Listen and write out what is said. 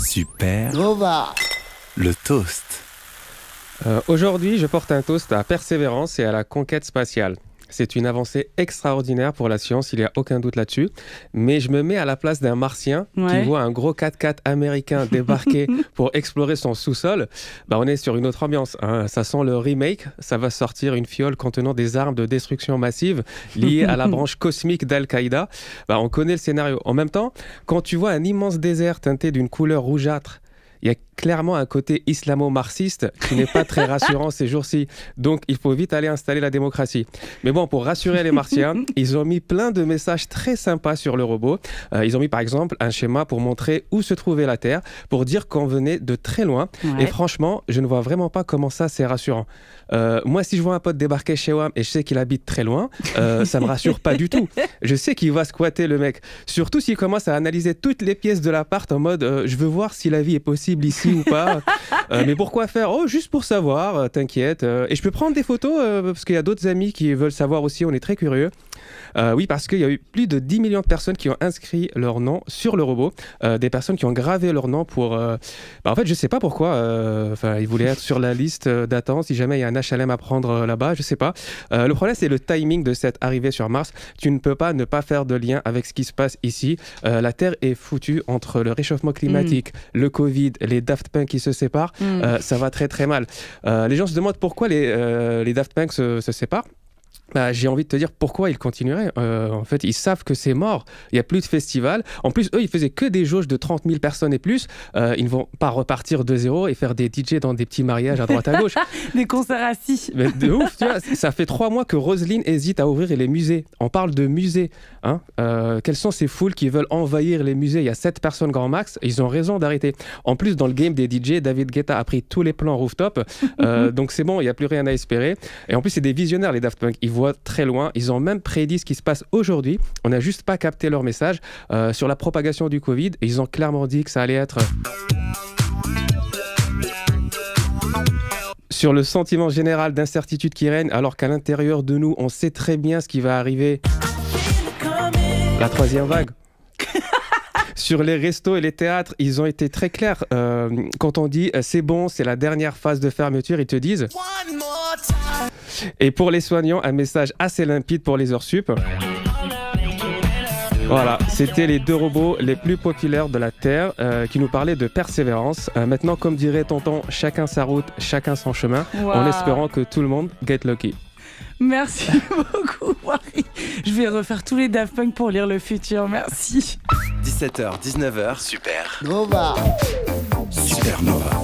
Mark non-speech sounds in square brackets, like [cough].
Super. Nova. Le toast. Euh, aujourd'hui, je porte un toast à persévérance et à la conquête spatiale. C'est une avancée extraordinaire pour la science, il n'y a aucun doute là-dessus. Mais je me mets à la place d'un martien qui voit un gros 4x4 américain [laughs] débarquer pour explorer son sous-sol. Bah, on est sur une autre ambiance. Hein. Ça sent le remake. Ça va sortir une fiole contenant des armes de destruction massive liées à la [laughs] branche cosmique d'Al-Qaïda. Bah, on connaît le scénario. En même temps, quand tu vois un immense désert teinté d'une couleur rougeâtre il y a clairement un côté islamo-marxiste qui n'est pas très rassurant ces jours-ci. Donc il faut vite aller installer la démocratie. Mais bon, pour rassurer les martiens, ils ont mis plein de messages très sympas sur le robot. Euh, ils ont mis par exemple un schéma pour montrer où se trouvait la Terre, pour dire qu'on venait de très loin. Et franchement, je ne vois vraiment pas comment ça c'est rassurant. Euh, moi, si je vois un pote débarquer chez moi et je sais qu'il habite très loin, ça euh, ça me rassure pas du tout. Je sais qu'il va squatter le mec. Surtout s'il commence à analyser toutes les pièces de l'appart en mode je veux voir si la vie est possible ici ou pas. [laughs] Euh, mais pourquoi faire Oh, juste pour savoir, euh, t'inquiète. Euh, et je peux prendre des photos parce qu'il y a d'autres amis qui veulent savoir aussi, on est très curieux. oui, parce qu'il y a eu plus de 10 millions de personnes qui ont inscrit leur nom sur le robot, des personnes qui ont gravé leur nom pour. Bah, en fait, je sais pas pourquoi. Enfin, ils voulaient être sur la liste d'attente si jamais il y a un HLM à prendre là-bas, je sais pas. le problème, c'est le timing de cette arrivée sur Mars. Tu ne peux pas ne pas faire de lien avec ce qui se passe ici. la Terre est foutue entre le réchauffement climatique, hmm. le Covid, les Daft Punk qui se séparent, hmm. euh, ça va très très mal. Euh, les gens se demandent pourquoi les, euh, les Daft Punk se séparent bah, j'ai envie de te dire pourquoi ils continueraient. Euh, en fait, ils savent que c'est mort. Il n'y a plus de festival. En plus, eux, ils faisaient que des jauges de 30 000 personnes et plus. Euh, ils ne vont pas repartir de zéro et faire des DJ dans des petits mariages à droite à gauche. [laughs] des concerts assis. Mais de ouf, tu vois. Ça fait trois mois que Roselyne hésite à ouvrir les musées. On parle de musées. Hein euh, quelles sont ces foules qui veulent envahir les musées Il y a sept personnes grand max. ils ont raison d'arrêter. En plus, dans le game des DJ, David Guetta a pris tous les plans rooftop. [laughs] donc c'est bon, il n'y a plus rien à espérer. Et en plus, c'est des visionnaires, les Daft Punk. Ils très loin. Ils ont même prédit ce qui se passe aujourd'hui. On n'a juste pas capté leur message euh, sur la propagation du Covid. Et ils ont clairement dit que ça allait être... Sur le sentiment général d'incertitude qui règne, alors qu'à l'intérieur de nous, on sait très bien ce qui va arriver. La troisième vague. [laughs] Sur les restos et les théâtres, ils ont été très clairs. Euh, quand on dit euh, c'est bon, c'est la dernière phase de fermeture, ils te disent... Et pour les soignants, un message assez limpide pour les heures sup. Voilà, c'était les deux robots les plus populaires de la Terre euh, qui nous parlaient de persévérance. Euh, maintenant, comme dirait Tonton, chacun sa route, chacun son chemin, en espérant que tout le monde get lucky. Merci [laughs] beaucoup, Marie. Je vais refaire tous les Daft Punk pour lire le futur. Merci. 17h, 19h, super. Nova. Nova.